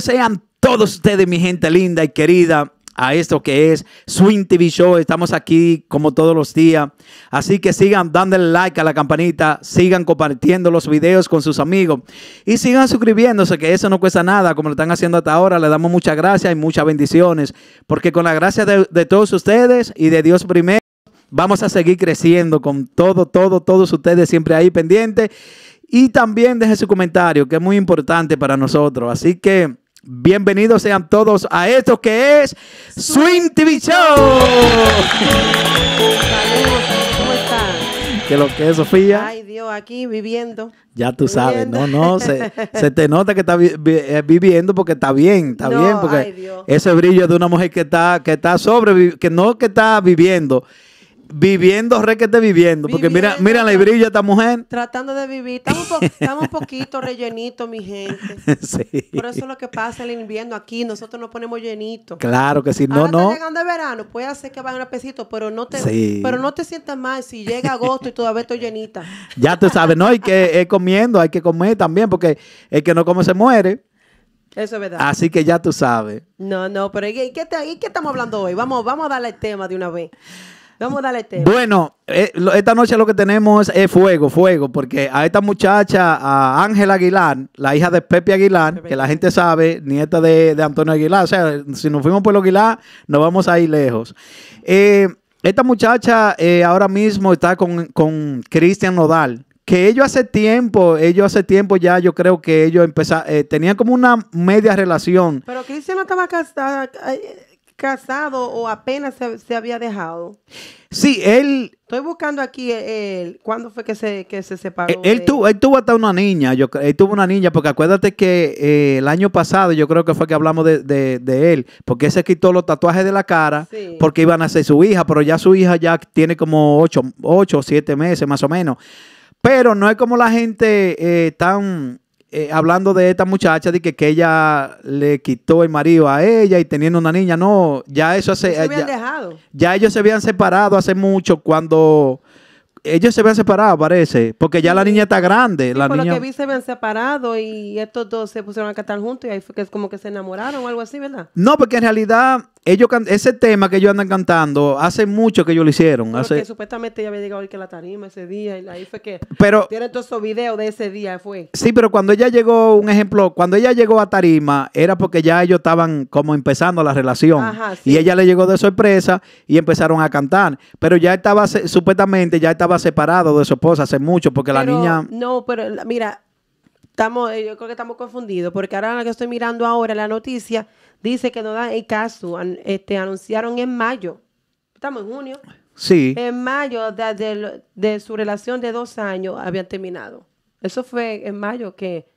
sean todos ustedes, mi gente linda y querida, a esto que es Swing TV Show. Estamos aquí como todos los días. Así que sigan dándole like a la campanita, sigan compartiendo los videos con sus amigos y sigan suscribiéndose, que eso no cuesta nada, como lo están haciendo hasta ahora. Le damos muchas gracias y muchas bendiciones, porque con la gracia de, todos ustedes y de Dios primero, vamos a seguir creciendo con todo, todo, todos ustedes siempre ahí pendientes. Y también deje su comentario, que es muy importante para nosotros. Así que... Bienvenidos sean todos a esto que es Swing TV Show. Saludos, ¿cómo están? ¿Qué lo que es, Sofía? Ay, Dios, aquí viviendo. Ya tú sabes, no, no, se, se, te nota que está eh, viviendo porque está bien, está bien, porque ese brillo de una mujer que está, que está sobre, que no que está viviendo, Viviendo, requete viviendo. Porque mira, mira la brilla esta mujer. Tratando de vivir. Estamos, un poquito rellenito mi gente. Por eso es lo que pasa el invierno aquí. Nosotros nos ponemos llenito Claro que si no, no. Está llegando el verano, puede hacer que vayan a pesito, pero no te, pero no te sientas mal si llega agosto y todavía estoy llenita. Ya tú sabes, ¿no? Hay que es comiendo, hay que comer también, porque el que no come se muere. Eso es verdad. Así que ya tú sabes. No, no, pero ¿y qué, estamos hablando hoy? Vamos, vamos a darle el tema de una vez. Vamos a darle Bueno, eh, esta noche lo que tenemos es fuego, fuego, porque a esta muchacha, a Ángela Aguilar, la hija de Pepe Aguilar, que la gente sabe, nieta de, Antonio Aguilar, o sea, si nos fuimos por lo Aguilar, nos vamos a ir lejos. Eh, esta muchacha eh, ahora mismo está con, Cristian Nodal, que ellos hace tiempo, ellos hace tiempo ya, yo creo que ellos empezaron, tenían como una media relación. Pero Cristian no estaba casada, casado o apenas se, había dejado. Sí, él. Estoy buscando aquí eh, el ¿Cuándo fue que se, que se separó? Eh, él, tuvo, él tuvo hasta una niña. Yo, él tuvo una niña, porque acuérdate que eh, el año pasado yo creo que fue que hablamos de, él, porque se quitó los tatuajes de la cara porque iban a ser su hija, pero ya su hija ya tiene como ocho o siete meses más o menos. Pero no es como la gente tan eh, hablando de esta muchacha, de que, que, ella le quitó el marido a ella y teniendo una niña. No, ya eso hace. Se eh, habían ya, dejado. ya ellos se habían separado hace mucho cuando. Ellos se habían separado, parece, porque ya la niña está grande. la por lo que vi se habían separado y estos dos se pusieron a cantar juntos y ahí fue que es como que se enamoraron o algo así, ¿verdad? No, porque en realidad ellos ese tema que ellos andan cantando, hace mucho que ellos lo hicieron. supuestamente ella había llegado que la tarima ese día y ahí fue que pero, Tiene todos esos videos de ese día fue. Sí, pero cuando ella llegó, un ejemplo, cuando ella llegó a tarima era porque ya ellos estaban como empezando la relación Ajá, sí. y ella le llegó de sorpresa y empezaron a cantar, pero ya estaba supuestamente ya estaba separado de su esposa hace mucho porque la niña No, pero mira, estamos eh, yo creo que estamos confundidos porque ahora que estoy mirando ahora la noticia dice que no dan el caso. Este, anunciaron en mayo, estamos en junio. Sí. En mayo de, su relación de dos años habían terminado. Eso fue en mayo que,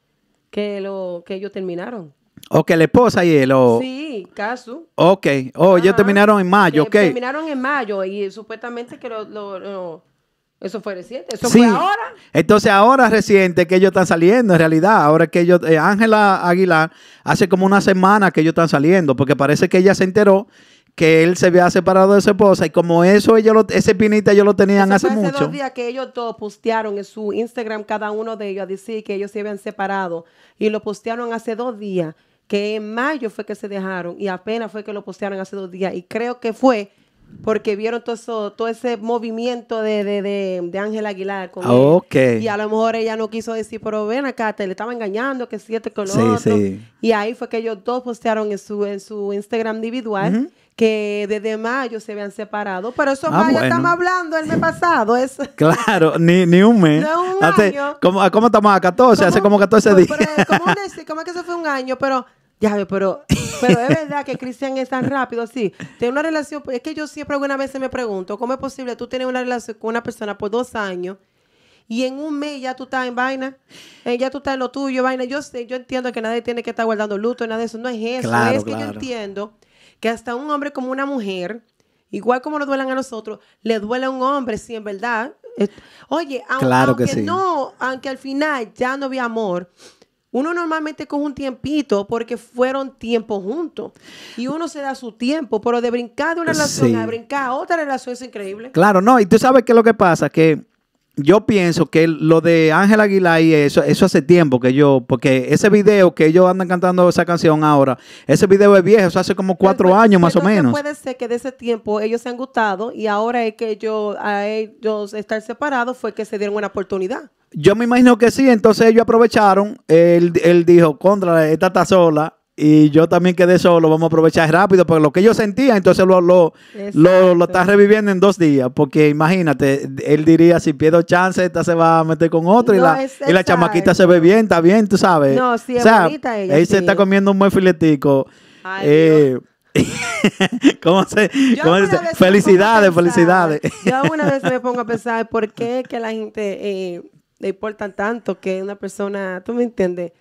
que, lo, que ellos terminaron. O que la esposa y el... O... Sí, caso. Ok. Oh, ellos terminaron en mayo, que Terminaron en mayo y supuestamente que los... Eso fue reciente, eso fue ahora. Entonces ahora reciente que ellos están saliendo, en realidad, ahora que ellos, eh, Ángela Aguilar, hace como una semana que ellos están saliendo, porque parece que ella se enteró que él se había separado de su esposa y como eso ellos ese pinita ellos lo tenían hace, mucho. Hace dos días que ellos todos postearon en su Instagram cada uno de ellos a decir que ellos se habían separado y lo postearon hace dos días, que en mayo fue que se dejaron y apenas fue que lo postearon hace dos días y creo que fue porque vieron todo, todo ese movimiento de Ángel de, de, Aguilar. Con ah, Y a lo mejor ella no quiso decir, pero ven acá, te le estaba engañando, que siete con sí, otro. Sí. Y ahí fue que ellos dos postearon en su, en su Instagram individual. Que desde mayo se habían separado, pero eso ah, estamos hablando el mes pasado. Es... Claro, ni, ni un mes. No, un ¿cómo, estamos a 14? hace como 14 días. Pero, como, como que eso fue un año, pero ya, pero, pero es verdad que Cristian es tan rápido, sí. Tiene una relación, es que yo siempre alguna vez me pregunto, ¿cómo es posible tú tienes una relación con una persona por dos años y en un mes ya tú estás en vaina, eh, ya tú estás en lo tuyo, vaina. Yo sé, yo entiendo que nadie tiene que estar guardando luto, nada de eso, no es eso. es que yo entiendo que hasta un hombre como una mujer, igual como nos duelan a nosotros, le duele a un hombre, sí, en verdad. Oye, aunque no, aunque al final ya no había amor, uno normalmente coge un tiempito porque fueron tiempos juntos. Y uno se da su tiempo, pero de brincar de una relación a brincar a otra relación es increíble. Claro, no. Y tú sabes qué es lo que pasa, que yo pienso que lo de Ángel Aguilar y eso, eso hace tiempo que yo, porque ese video que ellos andan cantando esa canción ahora, ese video es viejo, eso hace como cuatro años más o menos. Puede ser que de ese tiempo ellos se han gustado y ahora es que ellos, a ellos estar separados fue que se dieron una oportunidad. Yo me imagino que sí, entonces ellos aprovecharon, él, dijo, contra, esta está sola, y yo también quedé solo. lo vamos a aprovechar rápido, porque lo que yo sentía, entonces lo, lo, está reviviendo en dos días, porque imagínate, él diría, si pierdo chance, esta se va a meter con otra. y, la, y la chamaquita se ve bien, está bien, tú sabes. No, sí, o sea, es ella, se está comiendo un buen filetico. Eh, ¿Cómo se, cómo Felicidades, felicidades. Yo alguna vez me pongo a pensar por qué que la gente eh, le importa tanto que una persona, tú me entiendes.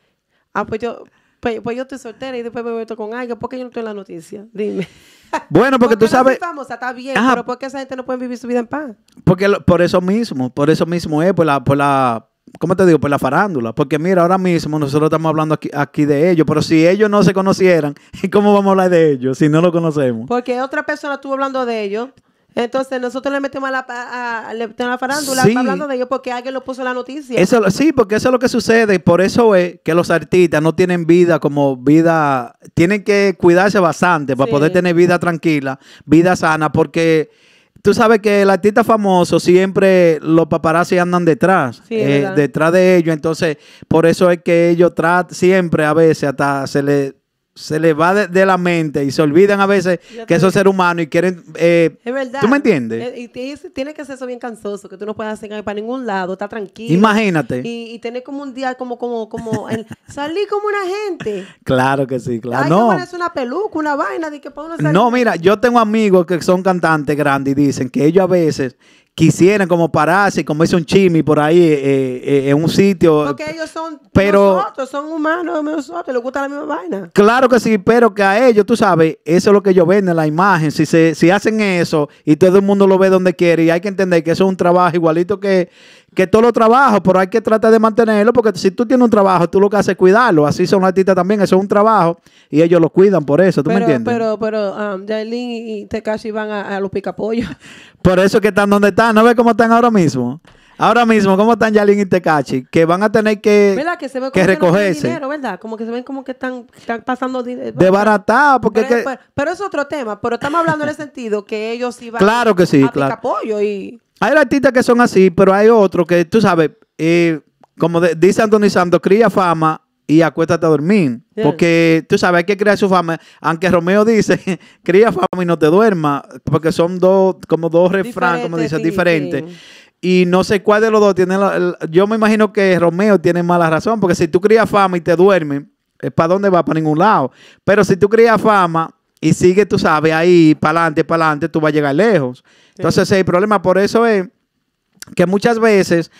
Ah, pues yo, pues, pues, yo estoy soltera y después me meto con alguien. ¿Por qué yo no estoy en la noticia? Dime. Bueno, porque, tú sabes. famosa, está bien, pero ¿por qué esa gente no puede vivir su vida en paz? Porque por eso mismo, por eso mismo es, por la, por la, ¿cómo te digo? Por la farándula. Porque mira, ahora mismo nosotros estamos hablando aquí, de ellos, pero si ellos no se conocieran, ¿cómo vamos a hablar de ellos si no lo conocemos? Porque otra persona estuvo hablando de ellos. Entonces nosotros le metemos a la, le farándula hablando de ellos porque alguien lo puso en la noticia. Eso, sí, porque eso es lo que sucede. Y Por eso es que los artistas no tienen vida como vida, tienen que cuidarse bastante para poder tener vida tranquila, vida sana, porque tú sabes que el artista famoso siempre los paparazzi andan detrás, eh, detrás de ellos. Entonces, por eso es que ellos tratan siempre a veces hasta se le se le va de, la mente y se olvidan a veces que eso es ser humano y quieren... Eh, es verdad. ¿Tú me entiendes? Eh, y, tiene que ser eso bien cansoso, que tú no puedes hacer nada para ningún lado, está tranquilo. Imagínate. Y, y, tener como un día como, como, como, salir como una gente. Claro que sí, claro. no. es una peluca, una vaina de que para uno salir. No, mira, yo tengo amigos que son cantantes grandes y dicen que ellos a veces quisieran como pararse, como ese un chimi por ahí eh, eh, en un sitio. Porque ellos son pero, nosotros, son humanos nosotros, les gusta la misma vaina. Claro que sí, pero que a ellos, tú sabes, eso es lo que ellos en la imagen. Si, se, si hacen eso y todo el mundo lo ve donde quiere, y hay que entender que eso es un trabajo igualito que, que todo lo trabajo, pero hay que tratar de mantenerlo, porque si tú tienes un trabajo, tú lo que haces es cuidarlo. Así son artistas también, eso es un trabajo y ellos lo cuidan por eso, ¿tú pero, me entiendes? Pero, pero, um, y Tekashi van a, los los picapollos. Por eso que están donde están, ¿no ves cómo están ahora mismo? Ahora mismo, ¿cómo están Yalin y Tecachi? Que van a tener que, que, recogerse. ¿verdad? Como que se ven como que están, pasando eh, de baratado porque pero, es es otro tema. Pero estamos hablando en el sentido que ellos iban claro que sí, a claro. apoyo y... Hay artistas que son así, pero hay otros que, tú sabes, eh, como dice Anthony Santos, cría fama y acuéstate a dormir. Porque tú sabes, hay que crear su fama. Aunque Romeo dice, cría fama y no te duermas, porque son dos, como dos refrán, como dice, diferentes. Y no sé cuál de los dos tiene la, Yo me imagino que Romeo tiene mala razón, porque si tú crías fama y te duermes, ¿para dónde va? Para ningún lado. Pero si tú crías fama y sigue, tú sabes, ahí para adelante, para adelante, tú vas a llegar lejos. Entonces, el problema por eso es que muchas veces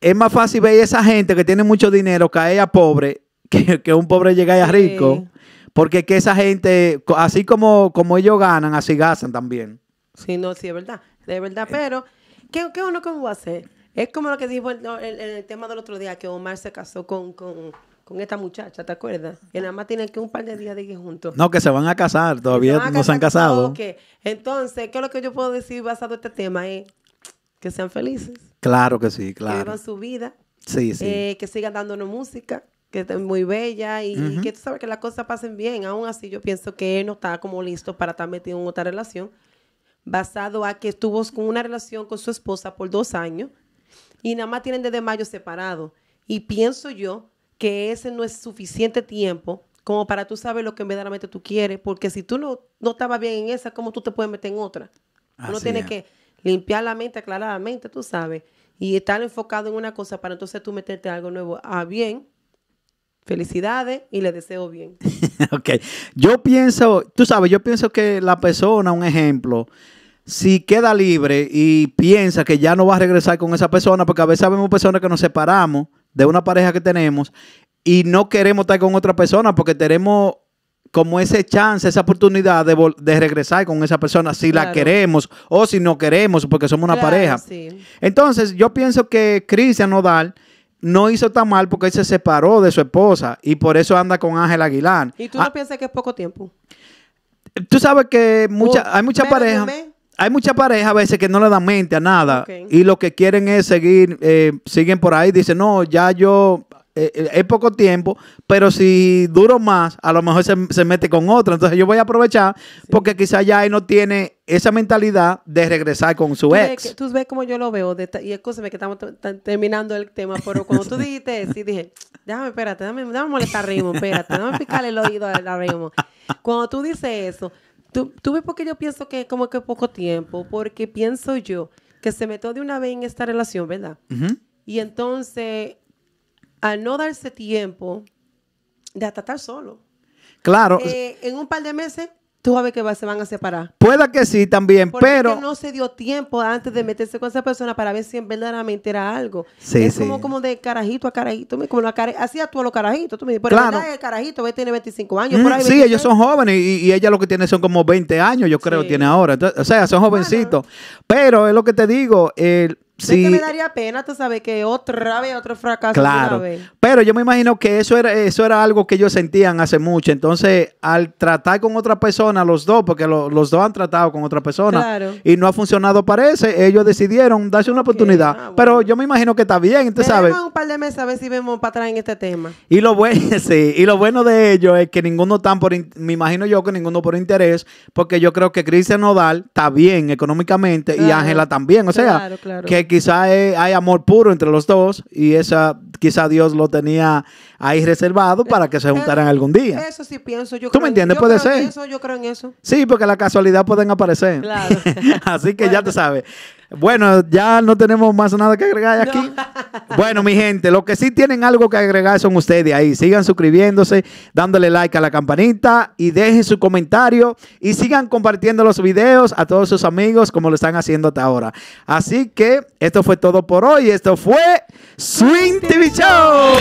es más fácil ver a esa gente que tiene mucho dinero caer a pobre que, un pobre llega a rico. Porque que esa gente, así como, como ellos ganan, así gastan también. Sí, no, sí, es verdad. De verdad, pero ¿qué, qué uno cómo va a hacer? Es como lo que dijo el, tema del otro día, que Omar se casó con con esta muchacha, ¿te acuerdas? Que nada más tienen que un par de días de ir juntos. No, que se van a casar, todavía no se han casado. que Entonces, ¿qué es lo que yo puedo decir basado en este tema? que sean felices. Claro que sí, claro. Que vivan su vida. Sí, sí. Eh, que sigan dándonos música, que estén muy bella y, que tú sabes que las cosas pasen bien. Aún así, yo pienso que él no está como listo para estar metido en otra relación. Basado a que estuvo con una relación con su esposa por dos años y nada más tienen desde mayo separado. Y pienso yo que ese no es suficiente tiempo como para tú saber lo que verdaderamente tú quieres, porque si tú no, no estabas bien en esa, ¿cómo tú te puedes meter en otra? Uno tiene que limpiar la mente, aclarar tú sabes, y estar enfocado en una cosa para entonces tú meterte algo nuevo. Ah, bien, felicidades y le deseo bien. ok, yo pienso, tú sabes, yo pienso que la persona, un ejemplo, si queda libre y piensa que ya no va a regresar con esa persona, porque a veces vemos personas que nos separamos, de una pareja que tenemos y no queremos estar con otra persona porque tenemos como ese chance, esa oportunidad de, de regresar con esa persona si la queremos o si no queremos porque somos una pareja. Entonces, yo pienso que Cristian Nodal no hizo tan mal porque él se separó de su esposa y por eso anda con Ángel Aguilar. ¿Y tú no ah. piensas que es poco tiempo? Tú sabes que hay muchas parejas hay muchas parejas a veces que no le dan mente a nada y lo que quieren es seguir, eh, siguen por ahí, dicen, no, ya yo, eh, eh, es poco tiempo, pero si duro más, a lo mejor se, mete con otra. Entonces yo voy a aprovechar porque quizás ya él no tiene esa mentalidad de regresar con su ex. tú ves como yo lo veo, y escúchame que estamos terminando el tema, pero cuando tú dijiste sí dije, déjame, espérate, déjame, molestar a espérate, déjame picarle el oído a, a Cuando tú dices eso, Tú, ves por yo pienso que como que poco tiempo, porque pienso yo que se metió de una vez en esta relación, ¿verdad? Y entonces, al no darse tiempo de hasta estar solo. Claro. Eh, en un par de meses tú sabes que se van a separar. Pueda que sí también, Porque pero... no se dio tiempo antes de meterse con esa persona para ver si en verdaderamente era algo. Sí, es Como, como de carajito a carajito, como la así los carajitos. Tú me dices, claro. el carajito tiene 25 años. Mm, sí, ellos son jóvenes y, ella lo que tiene son como 20 años, yo creo, tiene ahora. o sea, son jovencitos. Pero es lo que te digo, el Sí. que me daría pena, tú sabes, que otra vez, otro fracaso. Claro. Pero yo me imagino que eso era, eso era algo que ellos sentían hace mucho. Entonces, al tratar con otra persona, los dos, porque los dos han tratado con otra persona y no ha funcionado, para parece, ellos decidieron darse una oportunidad. Ah, Pero yo me imagino que está bien, tú sabes. un par de meses a ver si vemos para atrás en este tema. Y lo bueno, sí, y lo bueno de ellos es que ninguno está, por, me imagino yo que ninguno por interés, porque yo creo que Cristian Nodal está bien económicamente y Ángela también. O sea, claro, que quizá hay, amor puro entre los dos y esa quizá Dios lo tenía ahí reservado para que se juntaran algún día. Eso sí pienso, yo ¿Tú me entiendes? Puede ser. yo creo en eso. Sí, porque la casualidad pueden aparecer. Así que ya te sabes. Bueno, ya no tenemos más nada que agregar aquí. Bueno, mi gente, lo que sí tienen algo que agregar son ustedes ahí. Sigan suscribiéndose, dándole like a la campanita y dejen su comentario y sigan compartiendo los videos a todos sus amigos como lo están haciendo hasta ahora. Así que esto fue todo por hoy. Esto fue Swing TV Show.